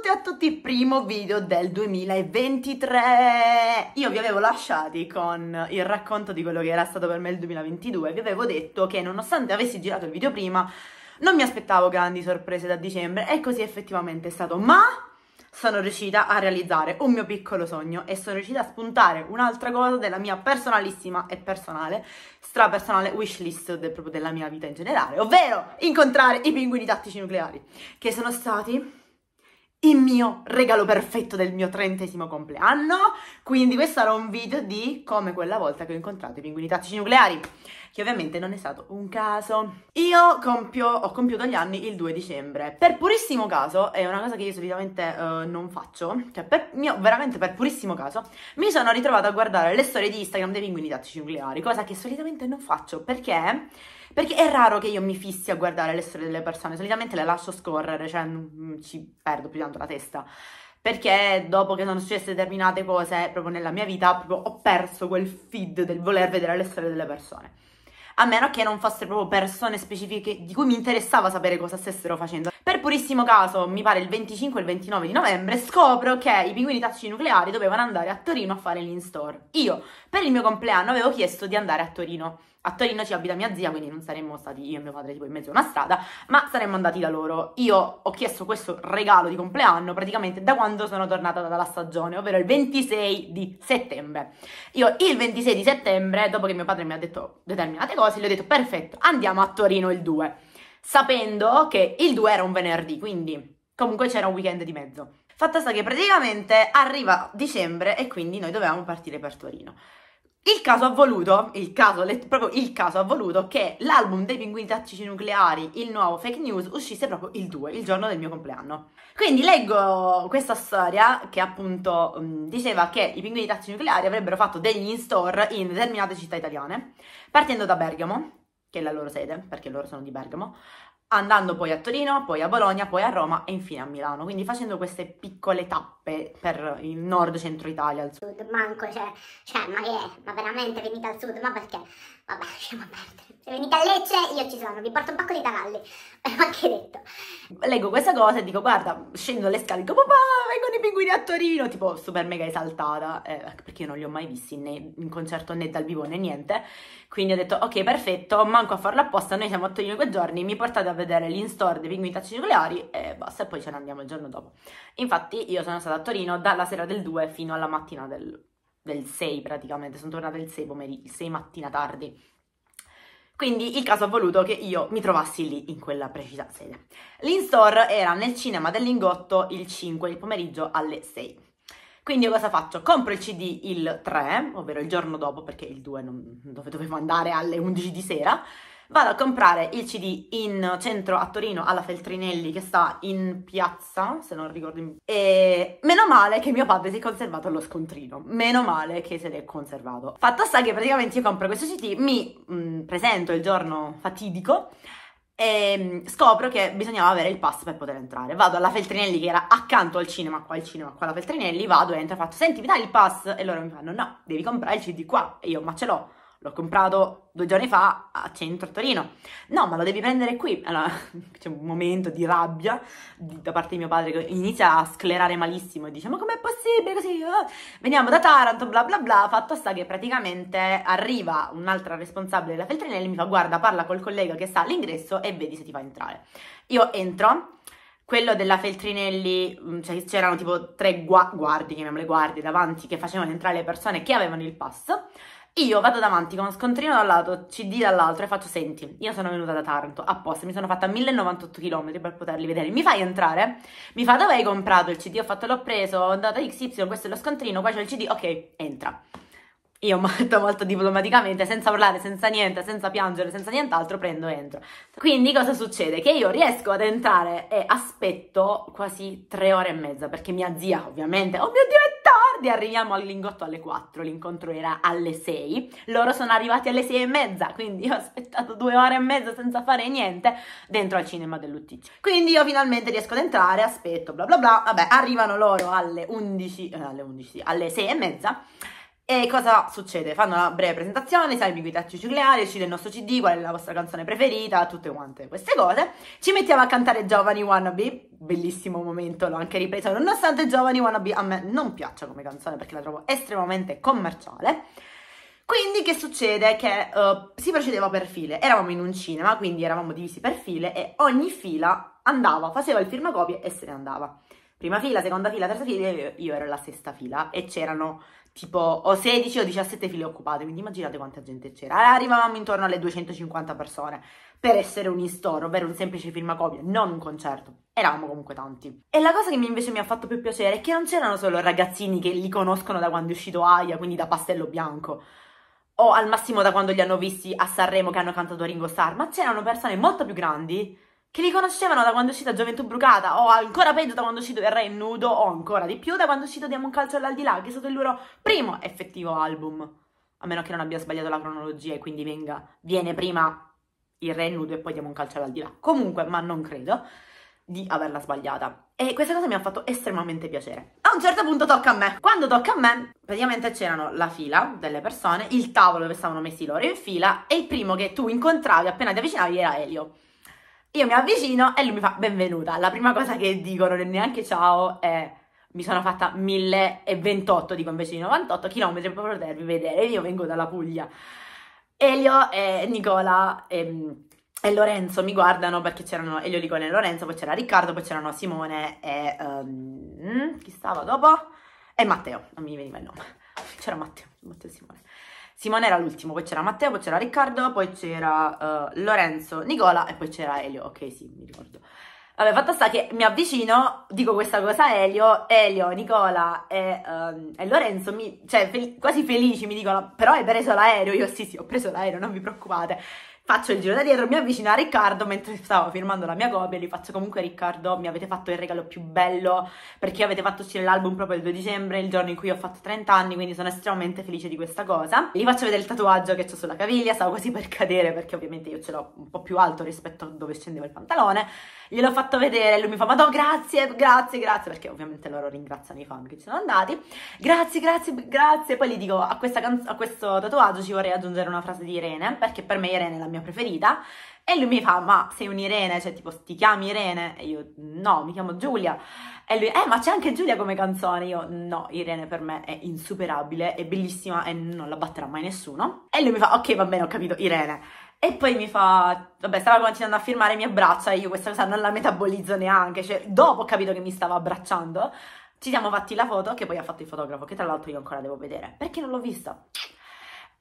tutti e a tutti, primo video del 2023! Io vi avevo lasciati con il racconto di quello che era stato per me il 2022, vi avevo detto che nonostante avessi girato il video prima, non mi aspettavo grandi sorprese da dicembre e così effettivamente è stato, ma sono riuscita a realizzare un mio piccolo sogno e sono riuscita a spuntare un'altra cosa della mia personalissima e personale, strapersonale wishlist de, proprio della mia vita in generale, ovvero incontrare i pinguini tattici nucleari, che sono stati il mio regalo perfetto del mio trentesimo compleanno. Quindi questo sarà un video di come quella volta che ho incontrato i pinguini tattici nucleari che ovviamente non è stato un caso. Io compio, ho compiuto gli anni il 2 dicembre. Per purissimo caso, è una cosa che io solitamente uh, non faccio, cioè per mio, veramente per purissimo caso, mi sono ritrovata a guardare le storie di Instagram dei pinguini tattici nucleari, cosa che solitamente non faccio perché... Perché è raro che io mi fissi a guardare le storie delle persone, solitamente le lascio scorrere, cioè mm, mm, ci perdo più tanto la testa perché dopo che sono successe determinate cose proprio nella mia vita proprio ho perso quel feed del voler vedere le storie delle persone a meno che non fossero proprio persone specifiche di cui mi interessava sapere cosa stessero facendo. Per purissimo caso, mi pare il 25 e il 29 di novembre, scopro che i pinguini tacci nucleari dovevano andare a Torino a fare l'in-store. Io, per il mio compleanno, avevo chiesto di andare a Torino. A Torino ci abita mia zia, quindi non saremmo stati io e mio padre tipo in mezzo a una strada, ma saremmo andati da loro. Io ho chiesto questo regalo di compleanno praticamente da quando sono tornata dalla stagione, ovvero il 26 di settembre. Io il 26 di settembre, dopo che mio padre mi ha detto determinate cose, gli ho detto perfetto, andiamo a Torino il 2, sapendo che il 2 era un venerdì, quindi comunque c'era un weekend di mezzo. Fatto sta che praticamente arriva dicembre e quindi noi dovevamo partire per Torino. Il caso ha voluto, il caso, proprio il caso ha voluto che l'album dei pinguini tattici nucleari, il nuovo fake news, uscisse proprio il 2, il giorno del mio compleanno. Quindi leggo questa storia che appunto mm, diceva che i pinguini tattici nucleari avrebbero fatto degli in-store in determinate città italiane, partendo da Bergamo, che è la loro sede, perché loro sono di Bergamo, andando poi a Torino, poi a Bologna, poi a Roma e infine a Milano, quindi facendo queste piccole tappe per il nord centro Italia, il sud. Manco, cioè, cioè ma che è? Ma veramente venite al sud? Ma perché? Vabbè, lasciamo perdere. Se venite a Lecce, io ci sono, vi porto un pacco di cavalli. Ma che detto. Leggo questa cosa e dico, guarda, scendo le scale, dico, papà, vengono i pinguini a Torino. Tipo, super mega esaltata, eh, perché io non li ho mai visti né in concerto né dal vivo né niente. Quindi ho detto, ok, perfetto, manco a farlo apposta, noi siamo a Torino quei giorni, mi portate a vedere l'in-store dei pinguini tacci nucleari e basta, e poi ce ne andiamo il giorno dopo. Infatti io sono stata a Torino dalla sera del 2 fino alla mattina del del 6 praticamente, sono tornata il 6 pomeriggio, il 6 mattina tardi. Quindi il caso ha voluto che io mi trovassi lì in quella precisa sede. L'in-store era nel cinema del Lingotto il 5 il pomeriggio alle 6. Quindi io cosa faccio? Compro il CD il 3, ovvero il giorno dopo perché il 2 non, dove dovevo andare alle 11 di sera vado a comprare il CD in centro a Torino alla Feltrinelli che sta in piazza, se non ricordo. E meno male che mio padre si è conservato lo scontrino, meno male che se l'è conservato. Fatto sta che praticamente io compro questo CD, mi mh, mm, presento il giorno fatidico e mm, scopro che bisognava avere il pass per poter entrare. Vado alla Feltrinelli che era accanto al cinema, qua al cinema, qua alla Feltrinelli, vado, entro, faccio, senti, mi dai il pass? E loro mi fanno, no, devi comprare il CD qua. E io, ma ce l'ho l'ho comprato due giorni fa a centro a Torino. No, ma lo devi prendere qui. Allora, c'è un momento di rabbia da parte di mio padre che inizia a sclerare malissimo e dice ma com'è possibile così? Eh, veniamo da Taranto, bla bla bla. Fatto sta che praticamente arriva un'altra responsabile della Feltrinelli e mi fa guarda, parla col collega che sta all'ingresso e vedi se ti fa entrare. Io entro quello della Feltrinelli, mm, cioè c'erano tipo tre gua- guardie, chiamiamole guardie, davanti che facevano entrare le persone che avevano il pass. Io vado davanti con scontrino da un lato, CD dall'altro e faccio senti, io sono venuta da Taranto, apposta, mi sono fatta 1098 km per poterli vedere, mi fai entrare? Mi fa dove hai comprato il CD? Ho fatto l'ho preso, ho andato XY, questo è lo scontrino, qua c'è il CD, ok, entra. Io molto molto diplomaticamente, senza urlare, senza niente, senza piangere, senza nient'altro, prendo e entro. Quindi cosa succede? Che io riesco ad entrare e aspetto quasi tre ore e mezza, perché mia zia ovviamente, oh mio Dio è tardi, arriviamo al lingotto alle 4, l'incontro era alle 6, loro sono arrivati alle 6 e mezza, quindi ho aspettato due ore e mezza senza fare niente dentro al cinema dell'Utticcio. Quindi io finalmente riesco ad entrare, aspetto, bla bla bla, vabbè, arrivano loro alle 11, eh, alle 11, alle 6 e mezza, e cosa succede? Fanno una breve presentazione, sai, i guidacci nucleari, uscite il nostro CD, qual è la vostra canzone preferita, tutte quante queste cose. Ci mettiamo a cantare Giovani Wannabe, bellissimo momento, l'ho anche ripreso, nonostante Giovani Wannabe a me non piaccia come canzone perché la trovo estremamente commerciale. Quindi che succede? Che uh, si procedeva per file, eravamo in un cinema, quindi eravamo divisi per file e ogni fila andava, faceva il firmacopie e se ne andava prima fila, seconda fila, terza fila, io, io ero la sesta fila e c'erano tipo o 16 o 17 file occupate, quindi immaginate quanta gente c'era. Eh, arrivavamo intorno alle 250 persone per essere un istoro, ovvero un semplice filmacopia, non un concerto. Eravamo comunque tanti. E la cosa che invece mi ha fatto più piacere è che non c'erano solo ragazzini che li conoscono da quando è uscito Aya, quindi da Pastello Bianco, o al massimo da quando li hanno visti a Sanremo che hanno cantato Ringo Starr, ma c'erano persone molto più grandi che li conoscevano da quando è uscita Gioventù Brucata, o ancora peggio da quando è uscito Il Re Nudo, o ancora di più da quando è uscito Diamo un calcio all'aldilà, che è stato il loro primo effettivo album. A meno che non abbia sbagliato la cronologia e quindi venga, viene prima Il Re Nudo e poi Diamo un calcio all'aldilà. Comunque, ma non credo di averla sbagliata. E questa cosa mi ha fatto estremamente piacere. A un certo punto tocca a me. Quando tocca a me, praticamente c'erano la fila delle persone, il tavolo dove stavano messi loro in fila e il primo che tu incontravi appena ti avvicinavi era Elio. Io mi avvicino e lui mi fa benvenuta. La prima cosa che dicono non è neanche ciao, è mi sono fatta 1028, dico invece di 98 km per potervi vedere. Io vengo dalla Puglia. Elio e Nicola e, ehm, e Lorenzo mi guardano perché c'erano Elio, Nicola e Lorenzo, poi c'era Riccardo, poi c'erano Simone e um, chi stava dopo? E Matteo, non mi veniva il nome. C'era Matteo, Matteo e Simone. Simone era l'ultimo, poi c'era Matteo, poi c'era Riccardo, poi c'era uh, Lorenzo, Nicola e poi c'era Elio. Ok, sì, mi ricordo. Vabbè, fatto sta che mi avvicino, dico questa cosa a Elio, Elio, Nicola e, um, e Lorenzo, mi, cioè fel quasi felici, mi dicono, però hai preso l'aereo? Io sì, sì, ho preso l'aereo, non vi preoccupate faccio il giro da dietro, mi avvicino a Riccardo mentre stavo firmando la mia copia e gli faccio comunque Riccardo mi avete fatto il regalo più bello perché avete fatto uscire l'album proprio il 2 dicembre, il giorno in cui ho fatto 30 anni, quindi sono estremamente felice di questa cosa. Gli faccio vedere il tatuaggio che ho sulla caviglia, stavo quasi per cadere perché ovviamente io ce l'ho un po' più alto rispetto a dove scendeva il pantalone, gliel'ho fatto vedere e lui mi fa ma no grazie, grazie, grazie perché ovviamente loro ringraziano i fan che ci sono andati, grazie, grazie, grazie, poi gli dico a, a questo tatuaggio ci vorrei aggiungere una frase di Irene perché per me Irene è la mia mia preferita, e lui mi fa, ma sei un'Irene, cioè tipo ti chiami Irene? E io, no, mi chiamo Giulia. E lui, eh, ma c'è anche Giulia come canzone? Io, no, Irene per me è insuperabile, è bellissima e non la batterà mai nessuno. E lui mi fa, ok, va bene, ho capito, Irene. E poi mi fa, vabbè, stava continuando a firmare mie braccia e io questa cosa non la metabolizzo neanche, cioè dopo ho capito che mi stava abbracciando. Ci siamo fatti la foto che poi ha fatto il fotografo, che tra l'altro io ancora devo vedere, perché non l'ho vista.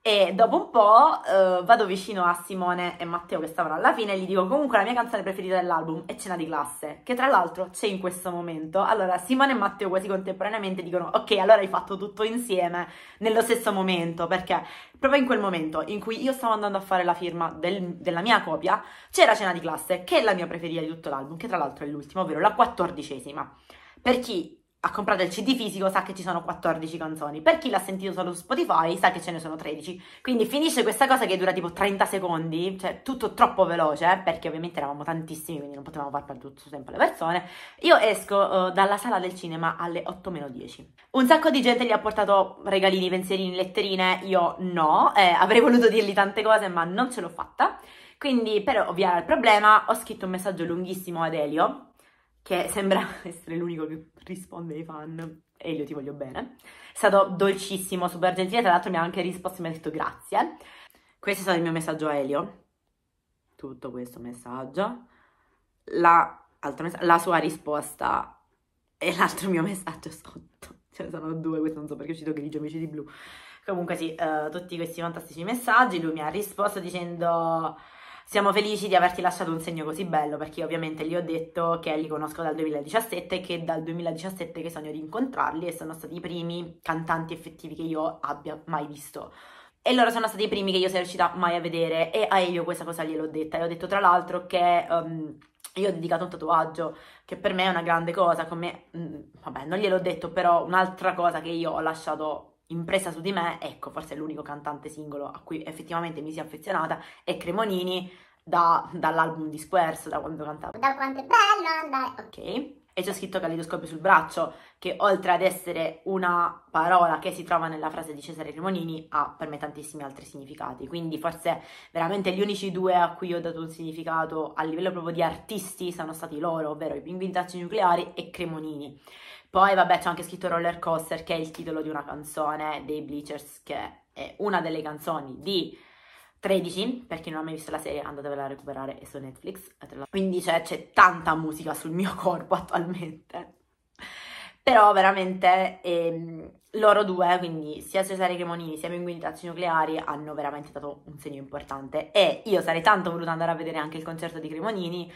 E dopo un po' eh, vado vicino a Simone e Matteo che stavano alla fine e gli dico comunque la mia canzone preferita dell'album è Cena di classe, che tra l'altro c'è in questo momento. Allora Simone e Matteo quasi contemporaneamente dicono ok allora hai fatto tutto insieme nello stesso momento perché proprio in quel momento in cui io stavo andando a fare la firma del, della mia copia c'era Cena di classe che è la mia preferita di tutto l'album, che tra l'altro è l'ultima, ovvero la quattordicesima. Per chi ha comprato il CD fisico sa che ci sono 14 canzoni, per chi l'ha sentito solo su Spotify sa che ce ne sono 13. Quindi finisce questa cosa che dura tipo 30 secondi, cioè tutto troppo veloce, eh, perché ovviamente eravamo tantissimi, quindi non potevamo far per tutto il tempo le persone. Io esco eh, dalla sala del cinema alle 8-10. meno Un sacco di gente gli ha portato regalini, pensierini, letterine, io no, eh, avrei voluto dirgli tante cose ma non ce l'ho fatta. Quindi per ovviare al problema ho scritto un messaggio lunghissimo ad Elio che sembra essere l'unico che risponde ai fan, e io ti voglio bene. È stato dolcissimo, super gentile, tra l'altro mi ha anche risposto e mi ha detto grazie. Questo è stato il mio messaggio a Elio. Tutto questo messaggio. La, messa la sua risposta e l'altro mio messaggio sotto. Ce cioè, ne sono due, questo non so perché è uscito grigio, amici di blu. Comunque sì, uh, tutti questi fantastici messaggi. Lui mi ha risposto dicendo... Siamo felici di averti lasciato un segno così bello perché ovviamente gli ho detto che li conosco dal 2017 e che dal 2017 che sogno di incontrarli e sono stati i primi cantanti effettivi che io abbia mai visto. E loro sono stati i primi che io sono riuscita mai a vedere e a Elio questa cosa gliel'ho detta e ho detto tra l'altro che... Um, io ho dedicato un tatuaggio che per me è una grande cosa, come, mm, vabbè, non gliel'ho detto, però un'altra cosa che io ho lasciato impresa su di me, ecco, forse è l'unico cantante singolo a cui effettivamente mi sia affezionata, è Cremonini da, dall'album di Squares, da quando cantavo. Da quanto è bello andare... Ok. E c'è scritto caleidoscopio sul braccio, che oltre ad essere una parola che si trova nella frase di Cesare Cremonini, ha per me tantissimi altri significati. Quindi forse veramente gli unici due a cui ho dato un significato a livello proprio di artisti sono stati loro, ovvero i Pink Nucleari e Cremonini. Poi vabbè c'è anche scritto Roller Coaster che è il titolo di una canzone dei Bleachers che è una delle canzoni di 13, per chi non ha mai visto la serie andatevela a recuperare, è su Netflix. Quindi c'è, cioè, c'è tanta musica sul mio corpo attualmente. Però veramente ehm, loro due, quindi sia Cesare Cremonini sia Pinguini Tazzi Nucleari, hanno veramente dato un segno importante. E io sarei tanto voluta andare a vedere anche il concerto di Cremonini,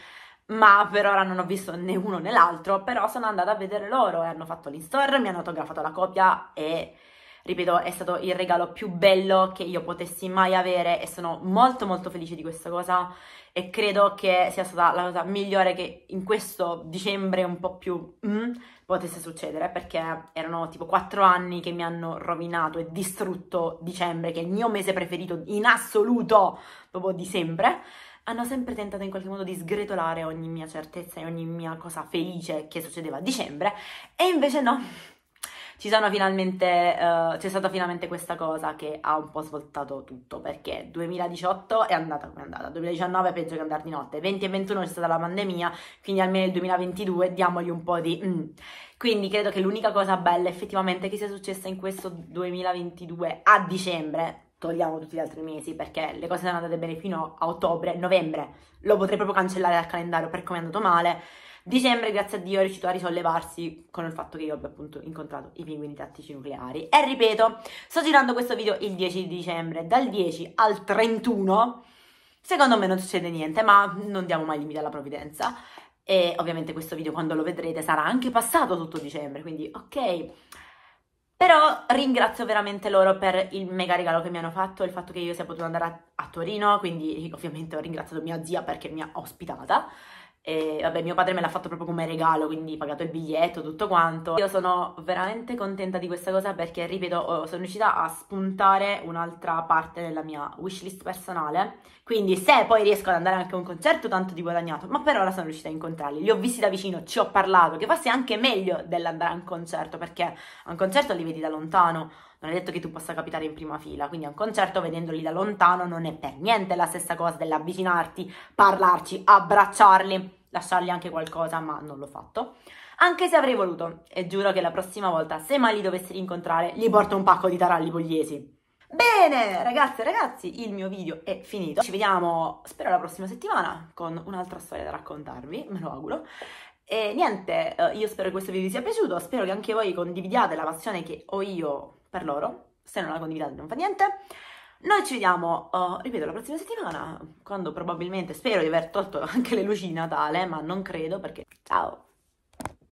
ma per ora non ho visto né uno né l'altro, però sono andata a vedere loro e hanno fatto l'in-store, mi hanno autografato la copia e ripeto, è stato il regalo più bello che io potessi mai avere e sono molto molto felice di questa cosa e credo che sia stata la cosa migliore che in questo dicembre un po' più mm, potesse succedere perché erano tipo 4 anni che mi hanno rovinato e distrutto dicembre che è il mio mese preferito in assoluto proprio di sempre hanno sempre tentato in qualche modo di sgretolare ogni mia certezza e ogni mia cosa felice che succedeva a dicembre e invece no. Ci sono finalmente, uh, c'è stata finalmente questa cosa che ha un po' svoltato tutto perché 2018 è andata come è andata, 2019 è peggio che andare di notte, 20 e 21 c'è stata la pandemia, quindi almeno il 2022 diamogli un po' di... Mm. Quindi credo che l'unica cosa bella effettivamente che sia successa in questo 2022 a dicembre, togliamo tutti gli altri mesi perché le cose sono andate bene fino a ottobre, novembre, lo potrei proprio cancellare dal calendario per come è andato male. Dicembre, grazie a Dio, è riuscito a risollevarsi con il fatto che io abbia appunto incontrato i pinguini tattici nucleari. E ripeto, sto girando questo video il 10 di dicembre, dal 10 al 31. Secondo me non succede niente, ma non diamo mai limite alla provvidenza. E ovviamente questo video quando lo vedrete sarà anche passato tutto dicembre, quindi ok, però ringrazio veramente loro per il mega regalo che mi hanno fatto, il fatto che io sia potuta andare a, a Torino, quindi ovviamente ho ringraziato mia zia perché mi ha ospitata. E vabbè, mio padre me l'ha fatto proprio come regalo, quindi pagato il biglietto, tutto quanto. Io sono veramente contenta di questa cosa perché, ripeto, sono riuscita a spuntare un'altra parte della mia wishlist personale. Quindi se poi riesco ad andare anche a un concerto, tanto di guadagnato, ma per ora sono riuscita a incontrarli. Li ho visti da vicino, ci ho parlato, che forse è anche meglio dell'andare a un concerto, perché a un concerto li vedi da lontano non è detto che tu possa capitare in prima fila, quindi a un concerto vedendoli da lontano non è per niente la stessa cosa dell'avvicinarti, parlarci, abbracciarli, lasciargli anche qualcosa, ma non l'ho fatto. Anche se avrei voluto, e giuro che la prossima volta, se mai li dovessi rincontrare, gli porto un pacco di taralli pugliesi. Bene, ragazze e ragazzi, il mio video è finito. Ci vediamo, spero, la prossima settimana con un'altra storia da raccontarvi, me lo auguro. E niente, eh, io spero che questo video vi sia piaciuto, spero che anche voi condividiate la passione che ho io per loro, se non la condividete non fa niente. Noi ci vediamo, uh, ripeto, la prossima settimana, quando probabilmente spero di aver tolto anche le luci di Natale, ma non credo perché... Ciao!